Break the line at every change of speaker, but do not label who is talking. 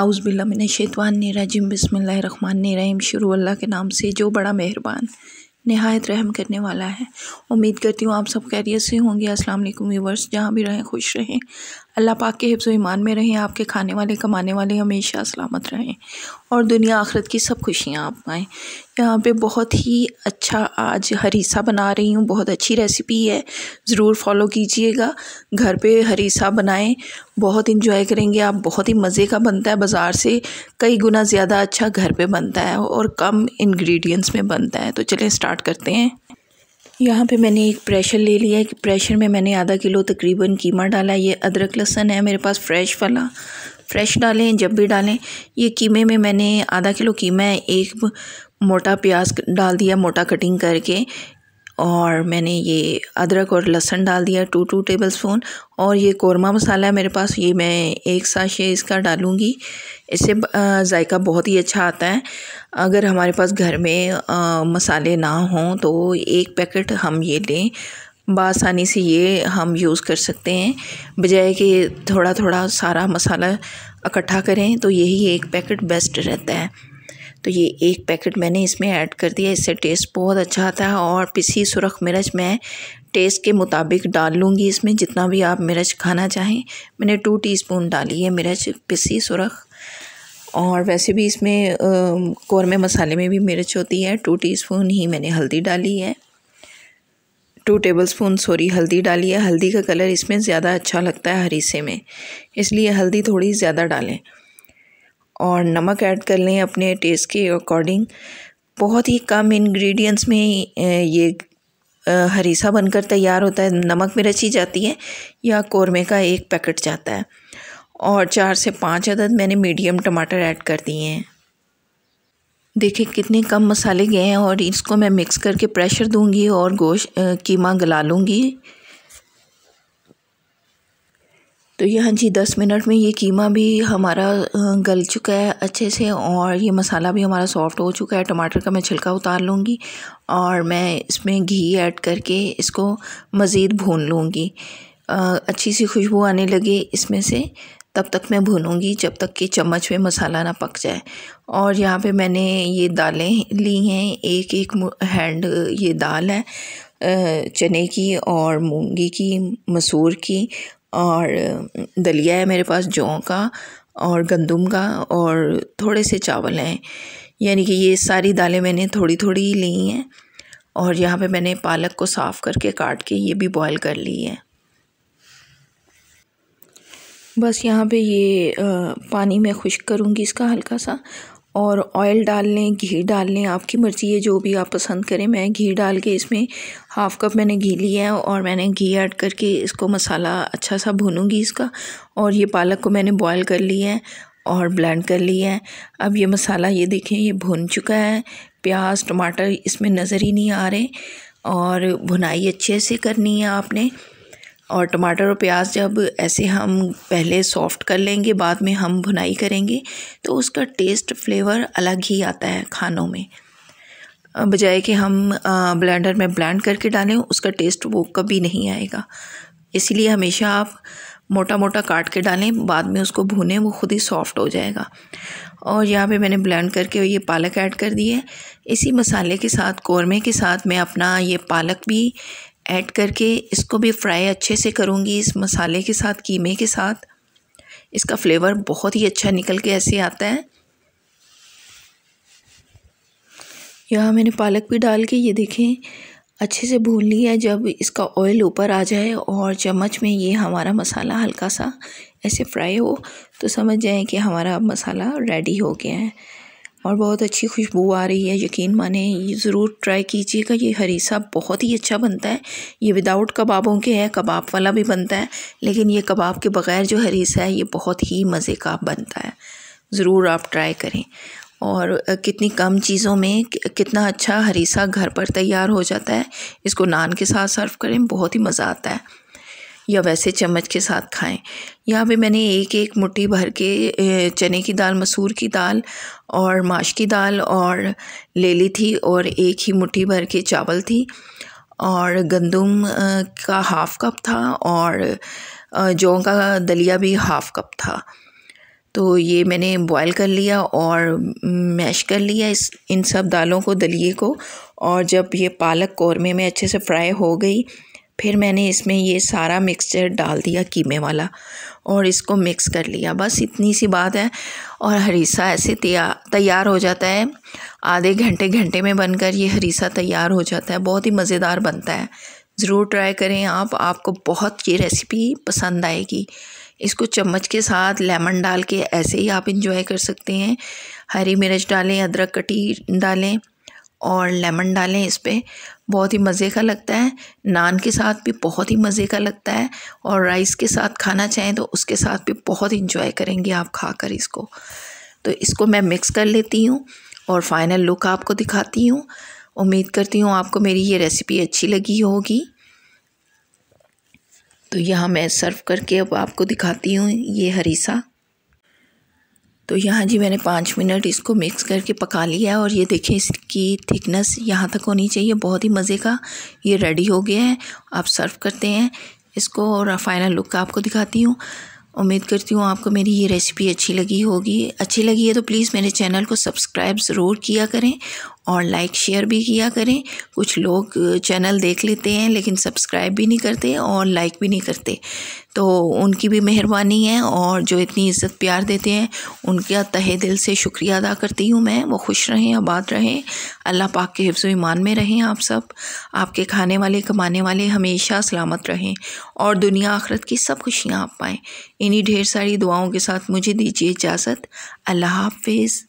आउज़बिल्लामिन शैतवानरजीम रहीम शुरू अल्लाह के नाम से जो बड़ा मेहरबान नहायत रहम करने वाला है उम्मीद करती हूँ आप सब कैरियर से होंगे अस्सलाम वालेकुम व्यूवर्स जहाँ भी रहें खुश रहें अल्लाह पाक के हिफ्ज़ ईमान में रहें आपके खाने वाले कमाने वाले हमेशा सलामत रहें और दुनिया आखरत की सब खुशियाँ आप पाएँ यहाँ पे बहुत ही अच्छा आज हरीसा बना रही हूँ बहुत अच्छी रेसिपी है ज़रूर फॉलो कीजिएगा घर पे हरीसा बनाएं बहुत इंजॉय करेंगे आप बहुत ही मज़े का बनता है बाज़ार से कई गुना ज़्यादा अच्छा घर पे बनता है और कम इंग्रेडिएंट्स में बनता है तो चलें स्टार्ट करते हैं यहाँ पे मैंने एक प्रेशर ले लिया है प्रेशर में मैंने आधा किलो तकरीबन कीमा डाला ये अदरक लहसन है मेरे पास फ्रेश वाला फ्रेश डालें जब भी डालें ये कीमे में मैंने आधा किलो कीमा है एक मोटा प्याज डाल दिया मोटा कटिंग करके और मैंने ये अदरक और लहसुन डाल दिया टू टू टेबल स्पून और ये कौरमा मसाला है मेरे पास ये मैं एक साशे इसका डालूँगी इससे जायका बहुत ही अच्छा आता है अगर हमारे पास घर में आ, मसाले ना हों तो एक पैकेट हम ये लें बासानी से ये हम यूज़ कर सकते हैं बजाय कि थोड़ा थोड़ा सारा मसाला इकट्ठा करें तो यही एक पैकेट बेस्ट रहता है तो ये एक पैकेट मैंने इसमें ऐड कर दिया इससे टेस्ट बहुत अच्छा आता है और पिसी सुरख मिर्च मैं टेस्ट के मुताबिक डाल लूँगी इसमें जितना भी आप मिर्च खाना चाहें मैंने टू टीस्पून डाली है मिर्च पिसी सुरख और वैसे भी इसमें कौरमे मसाले में भी मिर्च होती है टू स्पून ही मैंने हल्दी डाली है टू टेबल स्पून सॉरी हल्दी डाली है हल्दी का कलर इसमें ज़्यादा अच्छा लगता है हरीसे में इसलिए हल्दी थोड़ी ज़्यादा डालें और नमक ऐड कर लें अपने टेस्ट के अकॉर्डिंग बहुत ही कम इंग्रेडिएंट्स में ये हरीसा बनकर तैयार होता है नमक रची जाती है या कौरमे का एक पैकेट जाता है और चार से पाँच अदद मैंने मीडियम टमाटर ऐड कर दिए हैं देखिए कितने कम मसाले गए हैं और इसको मैं मिक्स करके प्रेशर दूंगी और गोश कीमा गला लूँगी तो ये हाँ जी दस मिनट में ये कीमा भी हमारा गल चुका है अच्छे से और ये मसाला भी हमारा सॉफ्ट हो चुका है टमाटर का मैं छिलका उतार लूँगी और मैं इसमें घी ऐड करके इसको मज़ीद भून लूँगी अच्छी सी खुशबू आने लगे इसमें से तब तक मैं भूनूंगी जब तक कि चम्मच में मसाला ना पक जाए और यहाँ पे मैंने ये दालें ली हैं एक एक हैंड ये दाल है चने की और मूंगी की मसूर की और दलिया है मेरे पास जौ का और गंदम का और थोड़े से चावल हैं यानी कि ये सारी दालें मैंने थोड़ी थोड़ी ही ली हैं और यहाँ पे मैंने पालक को साफ़ करके काट के ये भी बॉईल कर ली है बस यहाँ पे ये पानी में खुश करूँगी इसका हल्का सा और ऑयल डाल लें घी डाल लें आपकी मर्ज़ी है जो भी आप पसंद करें मैं घी डाल के इसमें हाफ़ कप मैंने घी लिया है और मैंने घी ऐड करके इसको मसाला अच्छा सा भूनूंगी इसका और ये पालक को मैंने बॉयल कर लिया है और ब्लेंड कर लिया है अब ये मसाला ये देखें ये भुन चुका है प्याज टमाटर इसमें नज़र ही नहीं आ रहे और भुनाई अच्छे से करनी है आपने और टमाटर और प्याज जब ऐसे हम पहले सॉफ़्ट कर लेंगे बाद में हम भुनाई करेंगे तो उसका टेस्ट फ्लेवर अलग ही आता है खानों में बजाय कि हम ब्लेंडर में ब्लेंड करके डालें उसका टेस्ट वो कभी नहीं आएगा इसीलिए हमेशा आप मोटा मोटा काट के डालें बाद में उसको भूनें वो खुद ही सॉफ़्ट हो जाएगा और यहाँ पे मैंने ब्लेंड करके ये पालक ऐड कर दी है इसी मसाले के साथ कौरमे के साथ मैं अपना ये पालक भी ऐड करके इसको भी फ्राई अच्छे से करूँगी इस मसाले के साथ कीमे के साथ इसका फ्लेवर बहुत ही अच्छा निकल के ऐसे आता है यहाँ मैंने पालक भी डाल के ये देखें अच्छे से भून लिया जब इसका ऑयल ऊपर आ जाए और चम्मच में ये हमारा मसाला हल्का सा ऐसे फ्राई हो तो समझ जाएं कि हमारा मसाला रेडी हो गया है और बहुत अच्छी खुशबू आ रही है यकीन माने ये ज़रूर ट्राई कीजिएगा ये हरीसा बहुत ही अच्छा बनता है ये विदाउट कबाबों के है कबाब वाला भी बनता है लेकिन ये कबाब के बग़ैर जो हरीसा है ये बहुत ही मज़े का बनता है ज़रूर आप ट्राई करें और कितनी कम चीज़ों में कितना अच्छा हरीसा घर पर तैयार हो जाता है इसको नान के साथ सर्व करें बहुत ही मज़ा आता है या वैसे चम्मच के साथ खाएं यहाँ पे मैंने एक एक मुट्ठी भर के चने की दाल मसूर की दाल और माश की दाल और ले ली थी और एक ही मुट्ठी भर के चावल थी और गंदम का हाफ़ कप था और जौ का दलिया भी हाफ़ कप था तो ये मैंने बॉईल कर लिया और मैश कर लिया इस इन सब दालों को दलिए को और जब ये पालक कौरमे में अच्छे से फ्राई हो गई फिर मैंने इसमें ये सारा मिक्सचर डाल दिया कीमे वाला और इसको मिक्स कर लिया बस इतनी सी बात है और हरीसा ऐसे तैयार हो जाता है आधे घंटे घंटे में बनकर ये हरीसा तैयार हो जाता है बहुत ही मज़ेदार बनता है ज़रूर ट्राई करें आप आपको बहुत ये रेसिपी पसंद आएगी इसको चम्मच के साथ लेमन डाल के ऐसे ही आप इंजॉय कर सकते हैं हरी मिर्च डालें अदरक कटी डालें और लेमन डालें इस पर बहुत ही मज़े का लगता है नान के साथ भी बहुत ही मज़े का लगता है और राइस के साथ खाना चाहें तो उसके साथ भी बहुत इंजॉय करेंगे आप खाकर इसको तो इसको मैं मिक्स कर लेती हूँ और फाइनल लुक आपको दिखाती हूँ उम्मीद करती हूँ आपको मेरी ये रेसिपी अच्छी लगी होगी तो यहाँ मैं सर्व करके अब आपको दिखाती हूँ ये हरीसा तो यहाँ जी मैंने पाँच मिनट इसको मिक्स करके पका लिया और ये देखिए इसकी थिकनेस यहाँ तक होनी चाहिए बहुत ही मज़े का ये रेडी हो गया है आप सर्व करते हैं इसको और फाइनल लुक आपको दिखाती हूँ उम्मीद करती हूँ आपको मेरी ये रेसिपी अच्छी लगी होगी अच्छी लगी है तो प्लीज़ मेरे चैनल को सब्सक्राइब ज़रूर किया करें और लाइक शेयर भी किया करें कुछ लोग चैनल देख लेते हैं लेकिन सब्सक्राइब भी नहीं करते और लाइक भी नहीं करते तो उनकी भी मेहरबानी है और जो इतनी इज़्ज़त प्यार देते हैं उनका तहे दिल से शुक्रिया अदा करती हूँ मैं वो खुश रहें आबाद रहें अल्लाह पाक के हिफ्ज़ ईमान में रहें आप सब आपके खाने वाले कमाने वाले हमेशा सलामत रहें और दुनिया आखरत की सब खुशियाँ आप पाएँ इन्हीं ढेर सारी दुआओं के साथ मुझे दीजिए इजाज़त अल्लाह हाफिज़